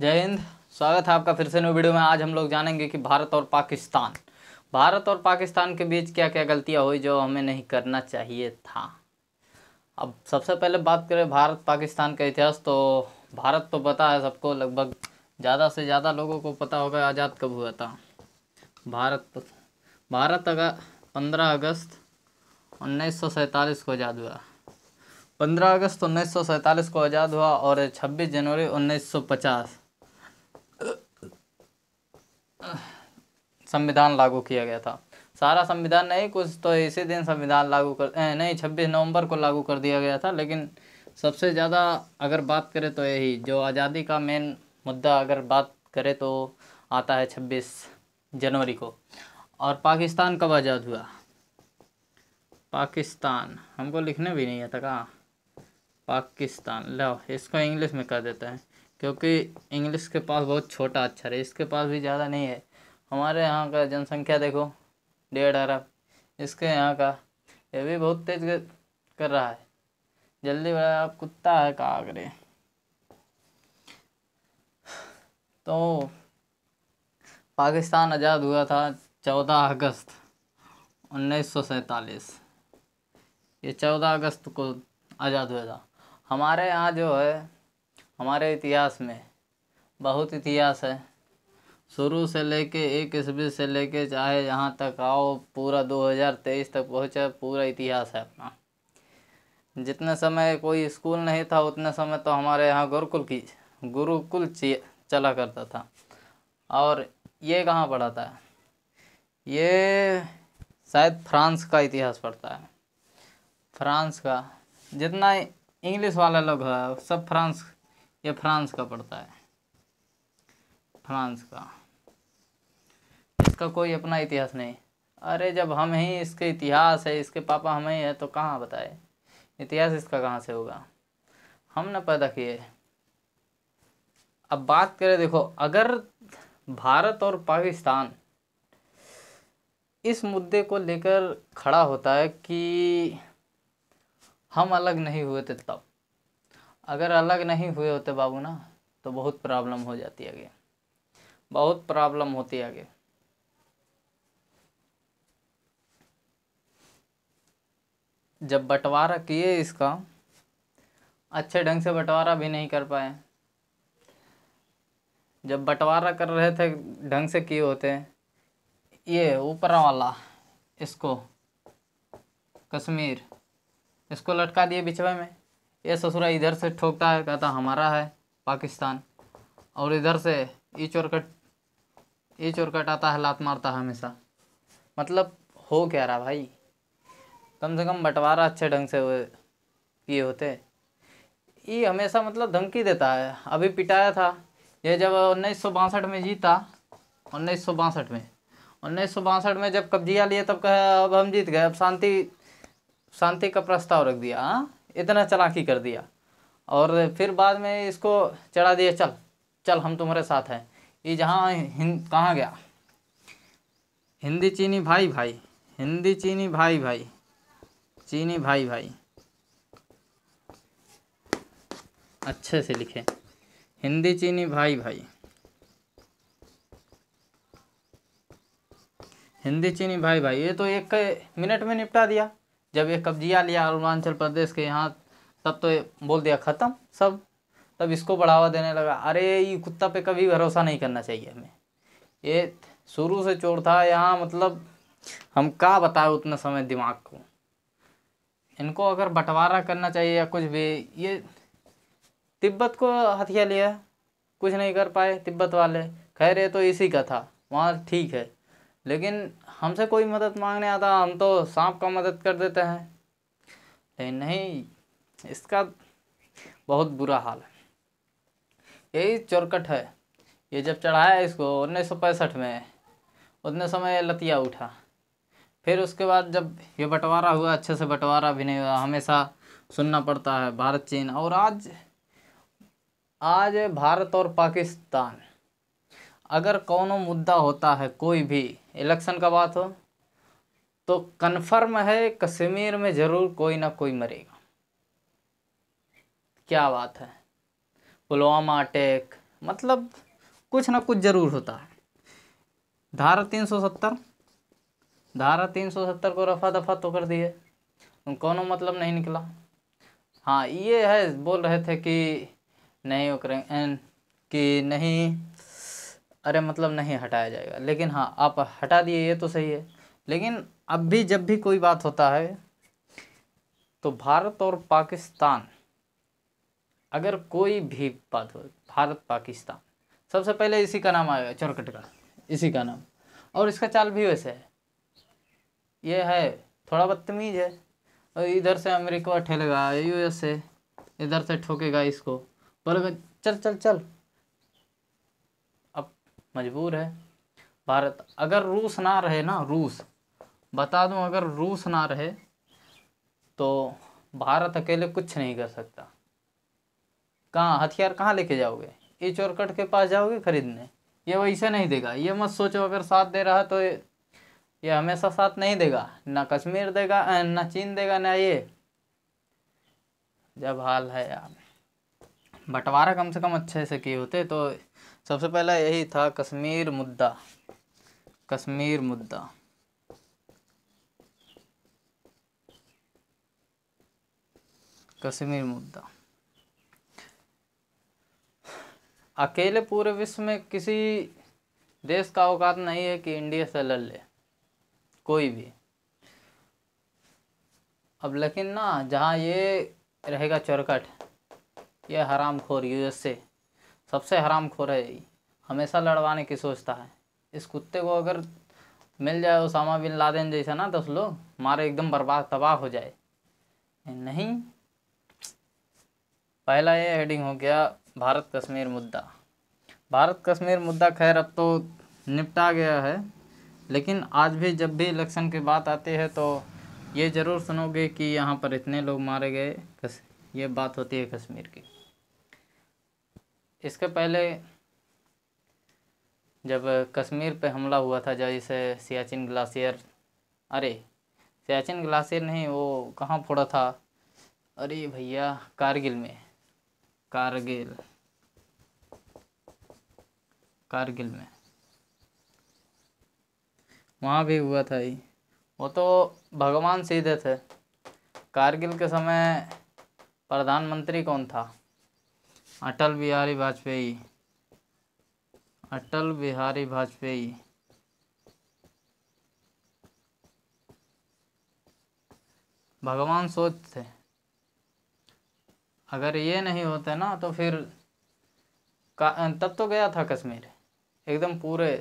जय हिंद स्वागत है आपका फिर से न्यू वीडियो में आज हम लोग जानेंगे कि भारत और पाकिस्तान भारत और पाकिस्तान के बीच क्या क्या गलतियाँ हुई जो हमें नहीं करना चाहिए था अब सबसे पहले बात करें भारत पाकिस्तान का इतिहास तो भारत तो पता है सबको लगभग ज़्यादा से ज़्यादा लोगों को पता होगा आज़ाद कब हुआ था भारत भारत अगर पंद्रह अगस्त उन्नीस को आज़ाद हुआ पंद्रह अगस्त उन्नीस को आज़ाद हुआ और छब्बीस जनवरी उन्नीस संविधान लागू किया गया था सारा संविधान नहीं कुछ तो इसी दिन संविधान लागू कर नहीं छब्बीस नवंबर को लागू कर दिया गया था लेकिन सबसे ज़्यादा अगर बात करें तो यही जो आज़ादी का मेन मुद्दा अगर बात करें तो आता है छब्बीस जनवरी को और पाकिस्तान कब आज़ाद हुआ पाकिस्तान हमको लिखने भी नहीं आता कहाँ पाकिस्तान लो इसको इंग्लिश में कर देते हैं क्योंकि इंग्लिश के पास बहुत छोटा अक्षर है इसके पास भी ज़्यादा नहीं है हमारे यहाँ का जनसंख्या देखो डेढ़ अरब इसके यहाँ का ये भी बहुत तेज कर रहा है जल्दी बड़ा आप कुत्ता है कहा तो पाकिस्तान आज़ाद हुआ था चौदह अगस्त उन्नीस सौ ये चौदह अगस्त को आज़ाद हुआ था हमारे यहाँ जो है हमारे इतिहास में बहुत इतिहास है शुरू से लेके एक ईस्वी से लेके चाहे यहाँ तक आओ पूरा 2023 तक पहुँचा पूरा इतिहास है अपना जितने समय कोई स्कूल नहीं था उतने समय तो हमारे यहाँ गुरुकुल की गुरुकुल चला करता था और ये कहाँ पढ़ाता है ये शायद फ्रांस का इतिहास पढ़ता है फ्रांस का जितना इंग्लिश वाला लोग है सब फ्रांस ये फ्रांस का पड़ता है फ्रांस का इसका कोई अपना इतिहास नहीं अरे जब हम ही इसके इतिहास है इसके पापा हमें है तो कहाँ बताए इतिहास इसका कहाँ से होगा हम ना पैदा किए अब बात करें देखो अगर भारत और पाकिस्तान इस मुद्दे को लेकर खड़ा होता है कि हम अलग नहीं हुए थे तब अगर अलग नहीं हुए होते बाबू ना तो बहुत प्रॉब्लम हो जाती आगे बहुत प्रॉब्लम होती आगे जब बंटवारा किए इसका अच्छे ढंग से बंटवारा भी नहीं कर पाए जब बंटवारा कर रहे थे ढंग से किए होते ये ऊपर वाला इसको कश्मीर इसको लटका दिए बिछवा में ये ससुरा इधर से ठोकता है कहता हमारा है पाकिस्तान और इधर से ये चोरकट ये चोरकट आता है लात मारता है हमेशा मतलब हो क्या रहा भाई कम से कम बंटवारा अच्छे ढंग से किए होते ये हमेशा मतलब धमकी देता है अभी पिटाया था ये जब उन्नीस में जीता उन्नीस में उन्नीस में जब कब्जिया लिए तब कह अब हम जीत गए अब शांति शांति का प्रस्ताव रख दिया हाँ इतना चलाकी कर दिया और फिर बाद में इसको चढ़ा दिया चल चल हम तुम्हारे साथ हैं ये जहाँ हिंद कहाँ गया हिंदी चीनी भाई भाई हिंदी चीनी भाई भाई चीनी भाई भाई अच्छे से लिखे हिंदी चीनी भाई भाई हिंदी चीनी भाई भाई ये तो एक मिनट में निपटा दिया जब ये कब्जिया लिया अरुणाचल प्रदेश के यहाँ तब तो बोल दिया ख़त्म सब तब इसको बढ़ावा देने लगा अरे ये कुत्ता पे कभी भरोसा नहीं करना चाहिए हमें ये शुरू से चोर था यहाँ मतलब हम का बताए उतना समय दिमाग को इनको अगर बंटवारा करना चाहिए या कुछ भी ये तिब्बत को हथिया लिया कुछ नहीं कर पाए तिब्बत वाले खैर ये तो इसी का था वहाँ ठीक है लेकिन हमसे कोई मदद मांगने आता हम तो सांप का मदद कर देते हैं लेकिन नहीं इसका बहुत बुरा हाल है यही चोरकट है ये जब चढ़ाया इसको उन्नीस में उतने समय लतिया उठा फिर उसके बाद जब ये बंटवारा हुआ अच्छे से बंटवारा भी नहीं हुआ हमेशा सुनना पड़ता है भारत चीन और आज आज भारत और पाकिस्तान अगर कौनो मुद्दा होता है कोई भी इलेक्शन का बात हो तो कन्फर्म है कश्मीर में ज़रूर कोई ना कोई मरेगा क्या बात है पुलवामा अटैक मतलब कुछ ना कुछ ज़रूर होता है धारा तीन सौ सत्तर धारा तीन सौ सत्तर को रफा दफा तो कर दिए कोनो मतलब नहीं निकला हाँ ये है बोल रहे थे कि नहीं करें कि नहीं अरे मतलब नहीं हटाया जाएगा लेकिन हाँ आप हटा दिए ये तो सही है लेकिन अब भी जब भी कोई बात होता है तो भारत और पाकिस्तान अगर कोई भी बात हो भारत पाकिस्तान सबसे पहले इसी का नाम आएगा चौरकट का इसी का नाम और इसका चाल भी वैसे है ये है थोड़ा बदतमीज है और इधर से अमेरिका ठेलेगा यूएसए इधर से ठोकेगा इसको बोलेगा चल चल चल मजबूर है भारत अगर रूस ना रहे ना रूस बता दूं अगर रूस ना रहे तो भारत अकेले कुछ नहीं कर सकता कहाँ हथियार कहाँ लेके जाओगे ये चोरकट के पास जाओगे खरीदने ये वैसे नहीं देगा ये मत सोचो अगर साथ दे रहा तो ये, ये हमेशा साथ नहीं देगा ना कश्मीर देगा ना चीन देगा ना ये जब हाल है यार बंटवारा कम से कम अच्छे से किए होते तो सबसे पहला यही था कश्मीर मुद्दा कश्मीर मुद्दा कश्मीर मुद्दा अकेले पूरे विश्व में किसी देश का औकात नहीं है कि इंडिया से लड़ ले कोई भी अब लेकिन ना जहाँ ये रहेगा चौरकट ये हराम खोर यूएसए सबसे हराम खोर है हमेशा लड़वाने की सोचता है इस कुत्ते को अगर मिल जाए उसामा बिन लादेन जैसा ना दस तो लोग मारे एकदम बर्बाद तबाह हो जाए नहीं पहला ये हेडिंग हो गया भारत कश्मीर मुद्दा भारत कश्मीर मुद्दा खैर अब तो निपटा गया है लेकिन आज भी जब भी इलेक्शन की बात आती है तो ये ज़रूर सुनोगे कि यहाँ पर इतने लोग मारे गए ये बात होती है कश्मीर की इसके पहले जब कश्मीर पे हमला हुआ था जैसे सियाचिन ग्लासियर अरे सियाचिन ग्लासियर नहीं वो कहाँ फोड़ा था अरे भैया कारगिल में कारगिल कारगिल में वहाँ भी हुआ था ही वो तो भगवान सीधे थे कारगिल के समय प्रधानमंत्री कौन था अटल बिहारी वाजपेयी अटल बिहारी वाजपेयी भगवान सोच थे अगर ये नहीं होते ना तो फिर का तब तो गया था कश्मीर एकदम पूरे